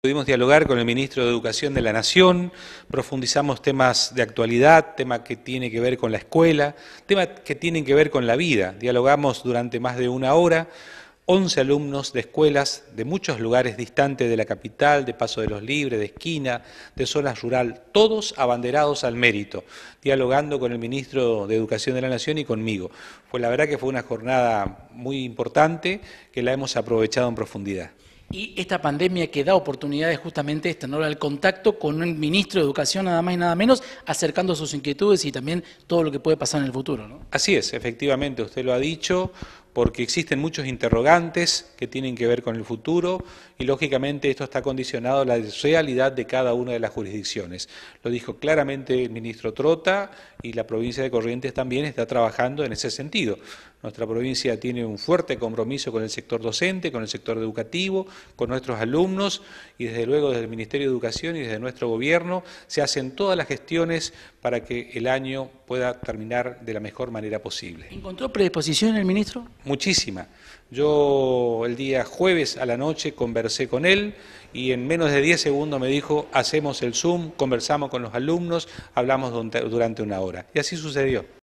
Pudimos dialogar con el ministro de Educación de la Nación, profundizamos temas de actualidad, temas que tienen que ver con la escuela, temas que tienen que ver con la vida. Dialogamos durante más de una hora, 11 alumnos de escuelas de muchos lugares distantes de la capital, de Paso de los Libres, de Esquina, de zonas rural, todos abanderados al mérito, dialogando con el ministro de Educación de la Nación y conmigo. Pues la verdad que fue una jornada muy importante que la hemos aprovechado en profundidad. Y esta pandemia que da oportunidades justamente esta, ¿no? El contacto con el ministro de Educación, nada más y nada menos, acercando sus inquietudes y también todo lo que puede pasar en el futuro, Así es, efectivamente, usted lo ha dicho porque existen muchos interrogantes que tienen que ver con el futuro y lógicamente esto está condicionado a la realidad de cada una de las jurisdicciones. Lo dijo claramente el ministro Trota y la provincia de Corrientes también está trabajando en ese sentido. Nuestra provincia tiene un fuerte compromiso con el sector docente, con el sector educativo, con nuestros alumnos y desde luego desde el Ministerio de Educación y desde nuestro gobierno se hacen todas las gestiones para que el año pueda terminar de la mejor manera posible. ¿Encontró predisposición el ministro? Muchísima. Yo el día jueves a la noche conversé con él y en menos de 10 segundos me dijo, hacemos el Zoom, conversamos con los alumnos, hablamos durante una hora. Y así sucedió.